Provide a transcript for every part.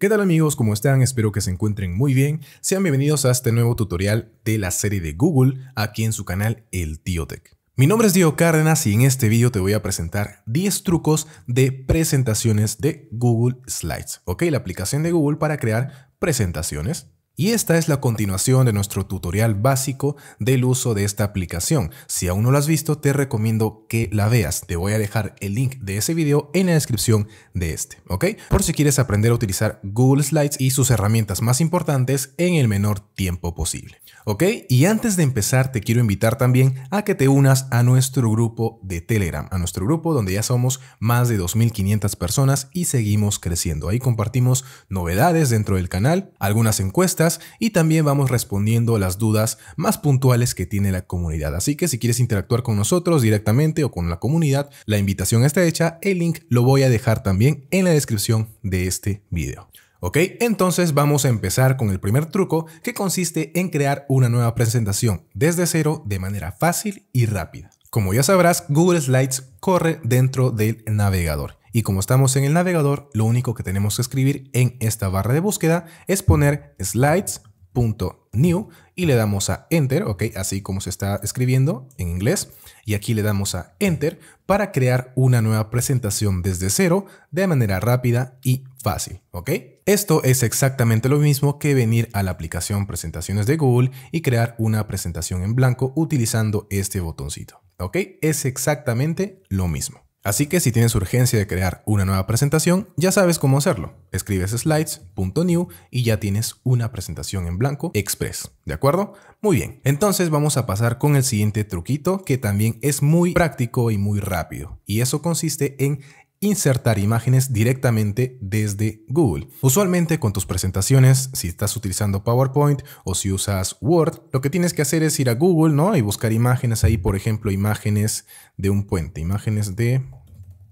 ¿Qué tal amigos? ¿Cómo están? Espero que se encuentren muy bien. Sean bienvenidos a este nuevo tutorial de la serie de Google aquí en su canal El Tío Tech. Mi nombre es Diego Cárdenas y en este video te voy a presentar 10 trucos de presentaciones de Google Slides, ¿ok? La aplicación de Google para crear presentaciones. Y esta es la continuación de nuestro tutorial básico del uso de esta aplicación. Si aún no lo has visto, te recomiendo que la veas. Te voy a dejar el link de ese video en la descripción de este, ¿ok? Por si quieres aprender a utilizar Google Slides y sus herramientas más importantes en el menor tiempo posible, ¿ok? Y antes de empezar, te quiero invitar también a que te unas a nuestro grupo de Telegram, a nuestro grupo donde ya somos más de 2.500 personas y seguimos creciendo. Ahí compartimos novedades dentro del canal, algunas encuestas, y también vamos respondiendo las dudas más puntuales que tiene la comunidad. Así que si quieres interactuar con nosotros directamente o con la comunidad, la invitación está hecha. El link lo voy a dejar también en la descripción de este video. ¿Ok? Entonces vamos a empezar con el primer truco que consiste en crear una nueva presentación desde cero de manera fácil y rápida. Como ya sabrás, Google Slides corre dentro del navegador y como estamos en el navegador, lo único que tenemos que escribir en esta barra de búsqueda es poner slides.new y le damos a Enter, ok, así como se está escribiendo en inglés. Y aquí le damos a Enter para crear una nueva presentación desde cero de manera rápida y fácil, ok. Esto es exactamente lo mismo que venir a la aplicación Presentaciones de Google y crear una presentación en blanco utilizando este botoncito, ok. Es exactamente lo mismo. Así que si tienes urgencia de crear una nueva presentación, ya sabes cómo hacerlo. Escribes slides.new y ya tienes una presentación en blanco express, ¿de acuerdo? Muy bien, entonces vamos a pasar con el siguiente truquito que también es muy práctico y muy rápido. Y eso consiste en insertar imágenes directamente desde Google. Usualmente con tus presentaciones, si estás utilizando PowerPoint o si usas Word, lo que tienes que hacer es ir a Google ¿no? y buscar imágenes ahí, por ejemplo, imágenes de un puente, imágenes de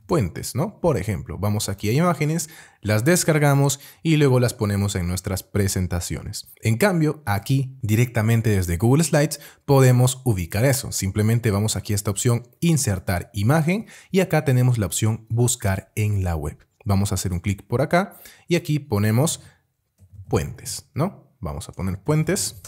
puentes, ¿no? Por ejemplo, vamos aquí a imágenes, las descargamos y luego las ponemos en nuestras presentaciones. En cambio, aquí directamente desde Google Slides podemos ubicar eso. Simplemente vamos aquí a esta opción insertar imagen y acá tenemos la opción buscar en la web. Vamos a hacer un clic por acá y aquí ponemos puentes, ¿no? Vamos a poner puentes,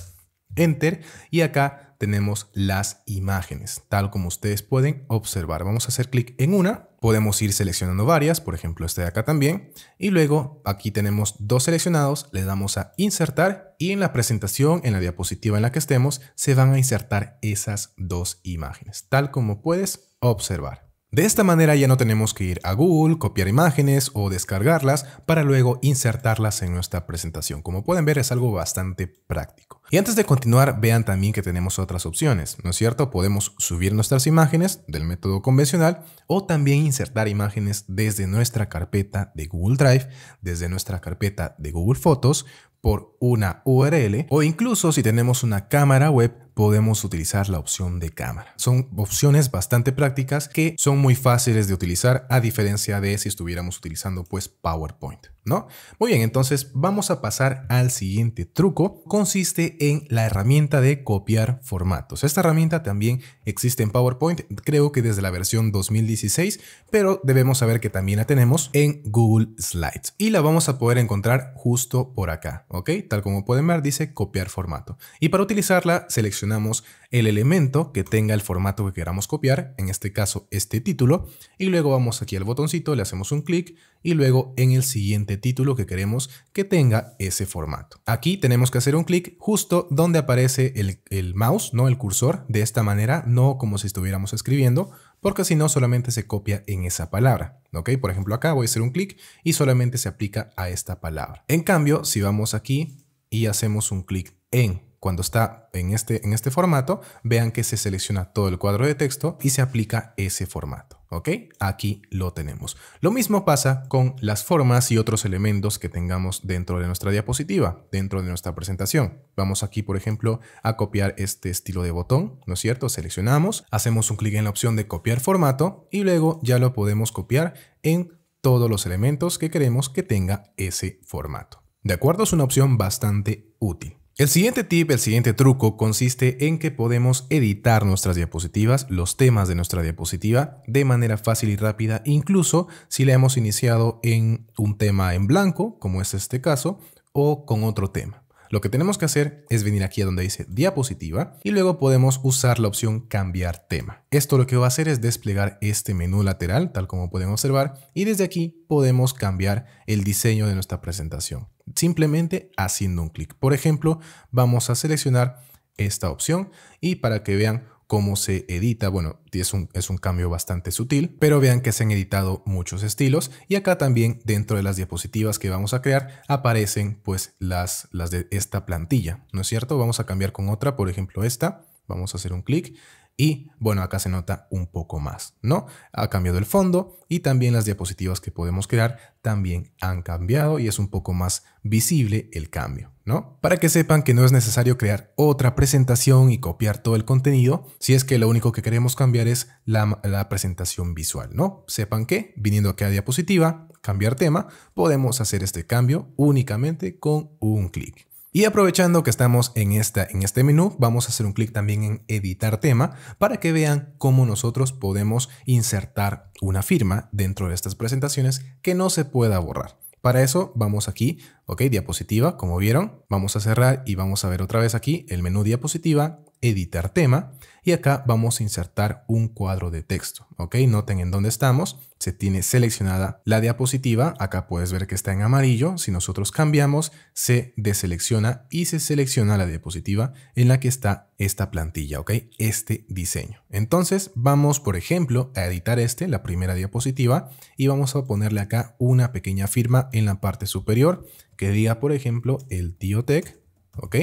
enter y acá tenemos las imágenes, tal como ustedes pueden observar. Vamos a hacer clic en una, podemos ir seleccionando varias, por ejemplo esta de acá también, y luego aquí tenemos dos seleccionados, le damos a insertar y en la presentación, en la diapositiva en la que estemos, se van a insertar esas dos imágenes, tal como puedes observar. De esta manera ya no tenemos que ir a Google, copiar imágenes o descargarlas para luego insertarlas en nuestra presentación. Como pueden ver es algo bastante práctico. Y antes de continuar vean también que tenemos otras opciones, ¿no es cierto? Podemos subir nuestras imágenes del método convencional o también insertar imágenes desde nuestra carpeta de Google Drive, desde nuestra carpeta de Google Fotos, por una URL o incluso si tenemos una cámara web podemos utilizar la opción de cámara. Son opciones bastante prácticas que son muy fáciles de utilizar a diferencia de si estuviéramos utilizando pues PowerPoint, ¿no? Muy bien, entonces vamos a pasar al siguiente truco. Consiste en la herramienta de copiar formatos. Esta herramienta también existe en PowerPoint, creo que desde la versión 2016, pero debemos saber que también la tenemos en Google Slides y la vamos a poder encontrar justo por acá. ¿ok? Tal como pueden ver dice copiar formato. Y para utilizarla seleccionamos el elemento que tenga el formato que queramos copiar, en este caso este título, y luego vamos aquí al botoncito, le hacemos un clic y luego en el siguiente título que queremos que tenga ese formato. Aquí tenemos que hacer un clic justo donde aparece el, el mouse, no el cursor, de esta manera, no como si estuviéramos escribiendo, porque si no solamente se copia en esa palabra. ¿ok? Por ejemplo, acá voy a hacer un clic y solamente se aplica a esta palabra. En cambio, si vamos aquí y hacemos un clic en, cuando está en este, en este formato, vean que se selecciona todo el cuadro de texto y se aplica ese formato. ¿ok? Aquí lo tenemos. Lo mismo pasa con las formas y otros elementos que tengamos dentro de nuestra diapositiva, dentro de nuestra presentación. Vamos aquí, por ejemplo, a copiar este estilo de botón, ¿no es cierto? Seleccionamos, hacemos un clic en la opción de copiar formato y luego ya lo podemos copiar en todos los elementos que queremos que tenga ese formato. ¿De acuerdo? Es una opción bastante útil. El siguiente tip, el siguiente truco consiste en que podemos editar nuestras diapositivas, los temas de nuestra diapositiva, de manera fácil y rápida, incluso si la hemos iniciado en un tema en blanco, como es este caso, o con otro tema. Lo que tenemos que hacer es venir aquí a donde dice diapositiva y luego podemos usar la opción cambiar tema. Esto lo que va a hacer es desplegar este menú lateral, tal como pueden observar, y desde aquí podemos cambiar el diseño de nuestra presentación simplemente haciendo un clic. Por ejemplo, vamos a seleccionar esta opción y para que vean cómo se edita. Bueno, es un, es un cambio bastante sutil, pero vean que se han editado muchos estilos y acá también dentro de las diapositivas que vamos a crear aparecen pues las, las de esta plantilla, ¿no es cierto? Vamos a cambiar con otra, por ejemplo esta, vamos a hacer un clic y bueno, acá se nota un poco más, ¿no? Ha cambiado el fondo y también las diapositivas que podemos crear también han cambiado y es un poco más visible el cambio, ¿no? Para que sepan que no es necesario crear otra presentación y copiar todo el contenido, si es que lo único que queremos cambiar es la, presentación visual, ¿no? Sepan que viniendo aquí a diapositiva, cambiar tema, podemos hacer este cambio únicamente con un clic. Y aprovechando que estamos en, esta, en este menú, vamos a hacer un clic también en editar tema para que vean cómo nosotros podemos insertar una firma dentro de estas presentaciones que no se pueda borrar. Para eso vamos aquí, ok, diapositiva, como vieron, vamos a cerrar y vamos a ver otra vez aquí el menú diapositiva, editar tema y acá vamos a insertar un cuadro de texto. Ok, noten en dónde estamos. Se tiene seleccionada la diapositiva. Acá puedes ver que está en amarillo. Si nosotros cambiamos, se deselecciona y se selecciona la diapositiva en la que está esta plantilla, ok, este diseño. Entonces vamos, por ejemplo, a editar este, la primera diapositiva y vamos a ponerle acá una pequeña firma en la parte superior que diga, por ejemplo, el tío Tech. ¿ok?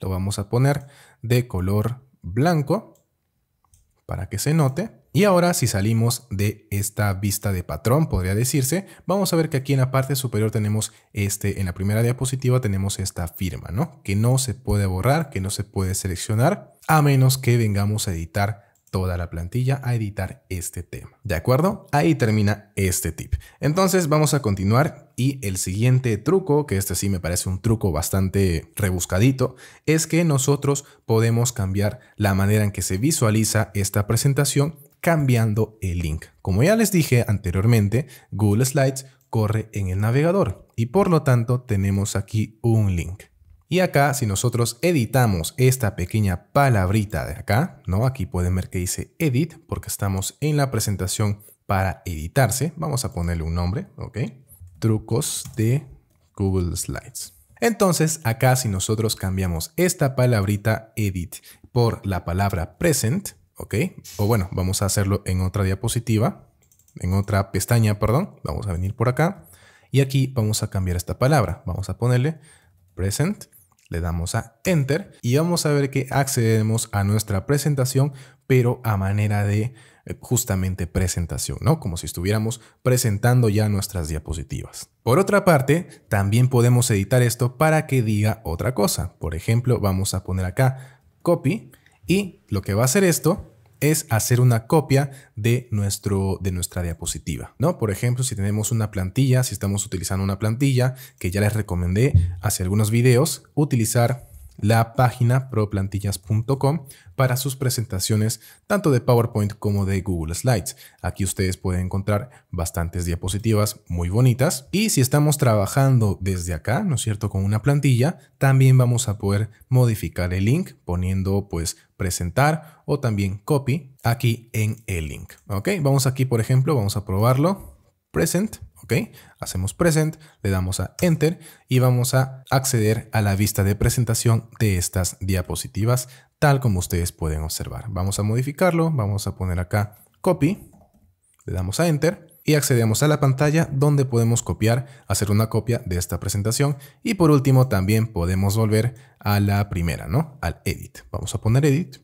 lo vamos a poner de color blanco para que se note. Y ahora si salimos de esta vista de patrón, podría decirse, vamos a ver que aquí en la parte superior tenemos este, en la primera diapositiva tenemos esta firma, ¿no? Que no se puede borrar, que no se puede seleccionar, a menos que vengamos a editar toda la plantilla a editar este tema. ¿De acuerdo? Ahí termina este tip. Entonces vamos a continuar y el siguiente truco, que este sí me parece un truco bastante rebuscadito, es que nosotros podemos cambiar la manera en que se visualiza esta presentación cambiando el link. Como ya les dije anteriormente, Google Slides corre en el navegador y por lo tanto tenemos aquí un link. Y acá, si nosotros editamos esta pequeña palabrita de acá, ¿no? Aquí pueden ver que dice edit porque estamos en la presentación para editarse. Vamos a ponerle un nombre, ¿ok? Trucos de Google Slides. Entonces, acá si nosotros cambiamos esta palabrita edit por la palabra present, ¿ok? O bueno, vamos a hacerlo en otra diapositiva, en otra pestaña, perdón. Vamos a venir por acá y aquí vamos a cambiar esta palabra. Vamos a ponerle present le damos a Enter y vamos a ver que accedemos a nuestra presentación, pero a manera de eh, justamente presentación, ¿no? Como si estuviéramos presentando ya nuestras diapositivas. Por otra parte, también podemos editar esto para que diga otra cosa. Por ejemplo, vamos a poner acá copy y lo que va a hacer esto es hacer una copia de, nuestro, de nuestra diapositiva, ¿no? Por ejemplo, si tenemos una plantilla, si estamos utilizando una plantilla que ya les recomendé hace algunos videos, utilizar la página proplantillas.com para sus presentaciones tanto de PowerPoint como de Google Slides. Aquí ustedes pueden encontrar bastantes diapositivas muy bonitas y si estamos trabajando desde acá, ¿no es cierto?, con una plantilla, también vamos a poder modificar el link poniendo pues presentar o también copy aquí en el link. ¿Ok? Vamos aquí, por ejemplo, vamos a probarlo. Present Hacemos present, le damos a enter y vamos a acceder a la vista de presentación de estas diapositivas tal como ustedes pueden observar. Vamos a modificarlo, vamos a poner acá copy, le damos a enter y accedemos a la pantalla donde podemos copiar, hacer una copia de esta presentación y por último también podemos volver a la primera, ¿no? Al edit. Vamos a poner edit,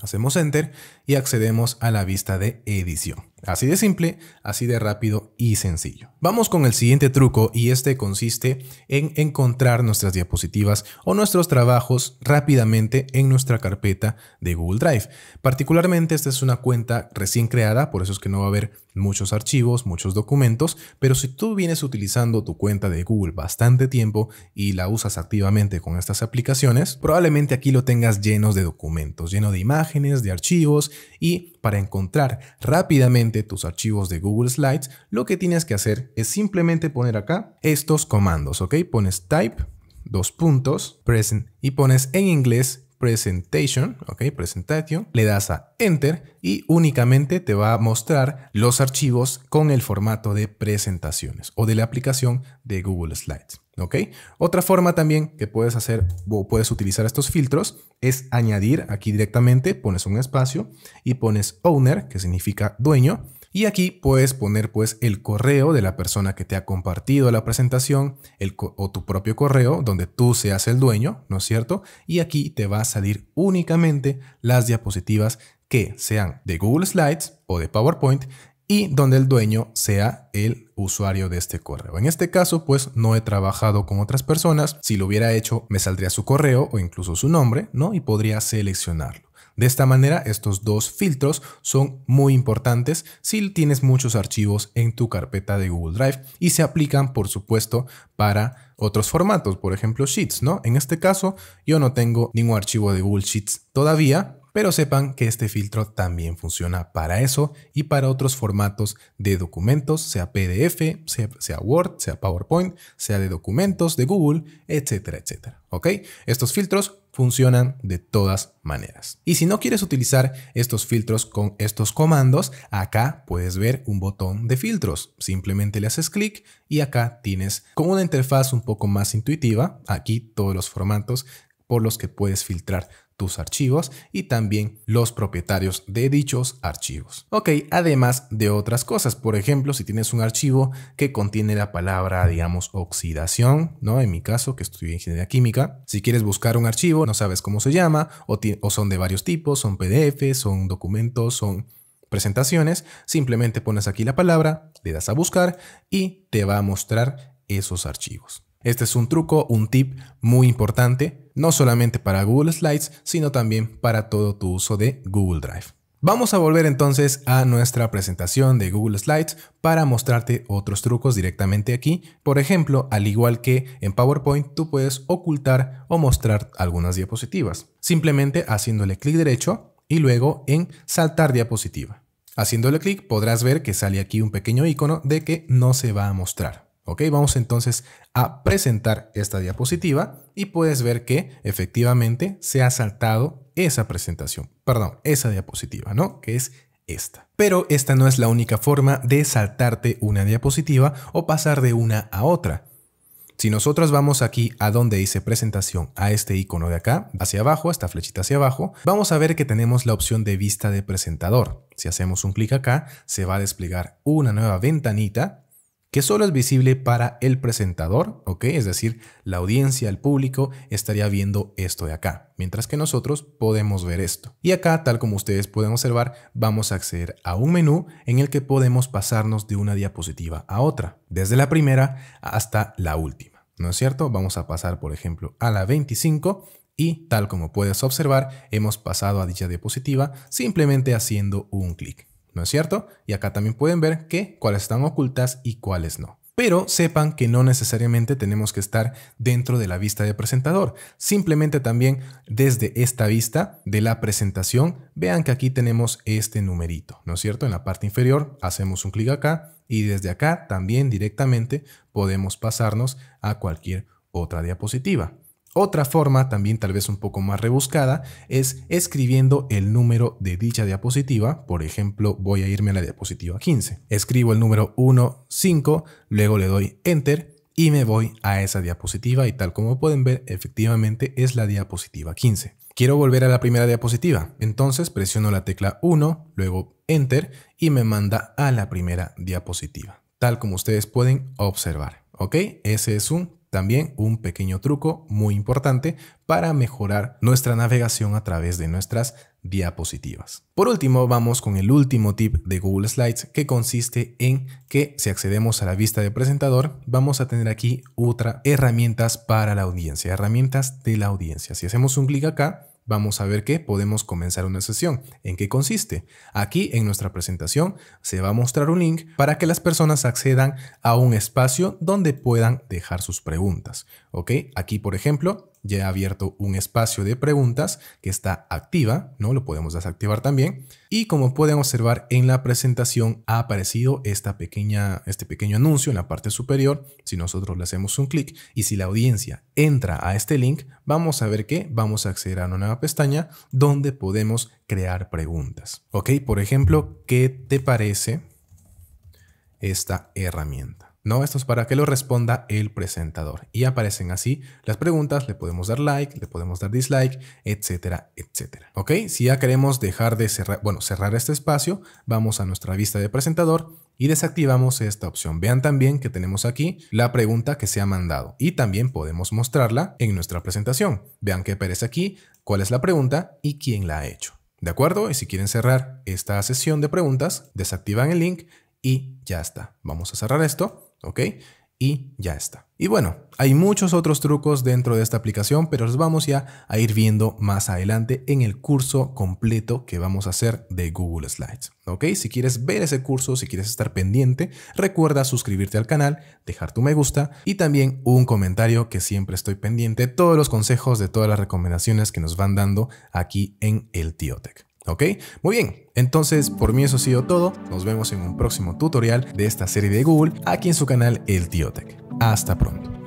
hacemos enter y accedemos a la vista de edición. Así de simple, así de rápido y sencillo. Vamos con el siguiente truco y este consiste en encontrar nuestras diapositivas o nuestros trabajos rápidamente en nuestra carpeta de Google Drive. Particularmente esta es una cuenta recién creada, por eso es que no va a haber muchos archivos, muchos documentos, pero si tú vienes utilizando tu cuenta de Google bastante tiempo y la usas activamente con estas aplicaciones, probablemente aquí lo tengas llenos de documentos, lleno de imágenes, de archivos, y para encontrar rápidamente tus archivos de Google Slides, lo que tienes que hacer es simplemente poner acá estos comandos, ¿ok? Pones type, dos puntos, present y pones en inglés presentation, ok, presentation, le das a enter y únicamente te va a mostrar los archivos con el formato de presentaciones o de la aplicación de Google Slides. ¿Ok? Otra forma también que puedes hacer o puedes utilizar estos filtros es añadir aquí directamente, pones un espacio y pones owner, que significa dueño, y aquí puedes poner pues el correo de la persona que te ha compartido la presentación o tu propio correo donde tú seas el dueño, ¿no es cierto? Y aquí te va a salir únicamente las diapositivas que sean de Google Slides o de PowerPoint y donde el dueño sea el usuario de este correo. En este caso, pues no he trabajado con otras personas. Si lo hubiera hecho, me saldría su correo o incluso su nombre, ¿no? Y podría seleccionarlo. De esta manera, estos dos filtros son muy importantes si tienes muchos archivos en tu carpeta de Google Drive y se aplican, por supuesto, para otros formatos, por ejemplo, Sheets, ¿no? En este caso, yo no tengo ningún archivo de Google Sheets todavía, pero sepan que este filtro también funciona para eso y para otros formatos de documentos, sea PDF, sea, Word, sea PowerPoint, sea de documentos de Google, etcétera, etcétera. ¿Ok? Estos filtros funcionan de todas maneras. Y si no quieres utilizar estos filtros con estos comandos, acá puedes ver un botón de filtros. Simplemente le haces clic y acá tienes como una interfaz un poco más intuitiva, aquí todos los formatos por los que puedes filtrar archivos y también los propietarios de dichos archivos. Ok, además de otras cosas, por ejemplo, si tienes un archivo que contiene la palabra, digamos, oxidación, ¿no? En mi caso, que estudié ingeniería química, si quieres buscar un archivo, no sabes cómo se llama, o, o son de varios tipos, son PDF, son documentos, son presentaciones, simplemente pones aquí la palabra, le das a buscar y te va a mostrar esos archivos. Este es un truco, un tip muy importante, no solamente para Google Slides, sino también para todo tu uso de Google Drive. Vamos a volver entonces a nuestra presentación de Google Slides para mostrarte otros trucos directamente aquí. Por ejemplo, al igual que en PowerPoint, tú puedes ocultar o mostrar algunas diapositivas, simplemente haciéndole clic derecho y luego en saltar diapositiva. Haciéndole clic podrás ver que sale aquí un pequeño icono de que no se va a mostrar. Ok, vamos entonces a presentar esta diapositiva y puedes ver que efectivamente se ha saltado esa presentación, perdón, esa diapositiva, ¿no? Que es esta. Pero esta no es la única forma de saltarte una diapositiva o pasar de una a otra. Si nosotros vamos aquí a donde dice presentación, a este icono de acá, hacia abajo, esta flechita hacia abajo, vamos a ver que tenemos la opción de vista de presentador. Si hacemos un clic acá, se va a desplegar una nueva ventanita que solo es visible para el presentador, ¿ok? Es decir, la audiencia, el público, estaría viendo esto de acá, mientras que nosotros podemos ver esto. Y acá, tal como ustedes pueden observar, vamos a acceder a un menú en el que podemos pasarnos de una diapositiva a otra, desde la primera hasta la última, ¿no es cierto? Vamos a pasar, por ejemplo, a la 25 y tal como puedes observar, hemos pasado a dicha diapositiva simplemente haciendo un clic. ¿no es cierto? Y acá también pueden ver que cuáles están ocultas y cuáles no. Pero sepan que no necesariamente tenemos que estar dentro de la vista de presentador. Simplemente también desde esta vista de la presentación, vean que aquí tenemos este numerito, ¿no es cierto? En la parte inferior hacemos un clic acá y desde acá también directamente podemos pasarnos a cualquier otra diapositiva. Otra forma, también tal vez un poco más rebuscada, es escribiendo el número de dicha diapositiva. Por ejemplo, voy a irme a la diapositiva 15. Escribo el número 1, 5, luego le doy Enter y me voy a esa diapositiva y tal como pueden ver, efectivamente es la diapositiva 15. Quiero volver a la primera diapositiva, entonces presiono la tecla 1, luego Enter y me manda a la primera diapositiva, tal como ustedes pueden observar. ¿Ok? Ese es un también un pequeño truco muy importante para mejorar nuestra navegación a través de nuestras diapositivas. Por último, vamos con el último tip de Google Slides que consiste en que si accedemos a la vista de presentador, vamos a tener aquí otra herramientas para la audiencia, herramientas de la audiencia. Si hacemos un clic acá, vamos a ver que podemos comenzar una sesión. ¿En qué consiste? Aquí en nuestra presentación se va a mostrar un link para que las personas accedan a un espacio donde puedan dejar sus preguntas. ¿Ok? Aquí, por ejemplo, ya ha abierto un espacio de preguntas que está activa, ¿no? Lo podemos desactivar también. Y como pueden observar en la presentación ha aparecido esta pequeña, este pequeño anuncio en la parte superior. Si nosotros le hacemos un clic y si la audiencia entra a este link, vamos a ver que vamos a acceder a una nueva pestaña donde podemos crear preguntas. ¿Ok? Por ejemplo, ¿qué te parece esta herramienta? No, esto es para que lo responda el presentador. Y aparecen así las preguntas, le podemos dar like, le podemos dar dislike, etcétera, etcétera. ¿Ok? Si ya queremos dejar de cerrar, bueno, cerrar este espacio, vamos a nuestra vista de presentador y desactivamos esta opción. Vean también que tenemos aquí la pregunta que se ha mandado y también podemos mostrarla en nuestra presentación. Vean que aparece aquí, cuál es la pregunta y quién la ha hecho. ¿De acuerdo? Y si quieren cerrar esta sesión de preguntas, desactivan el link y ya está. Vamos a cerrar esto ¿ok? Y ya está. Y bueno, hay muchos otros trucos dentro de esta aplicación, pero los vamos ya a ir viendo más adelante en el curso completo que vamos a hacer de Google Slides. ¿Ok? Si quieres ver ese curso, si quieres estar pendiente, recuerda suscribirte al canal, dejar tu me gusta y también un comentario que siempre estoy pendiente. Todos los consejos de todas las recomendaciones que nos van dando aquí en el Tiotec. ¿Ok? Muy bien, entonces por mí eso ha sido todo. Nos vemos en un próximo tutorial de esta serie de Google aquí en su canal El Tío Hasta pronto.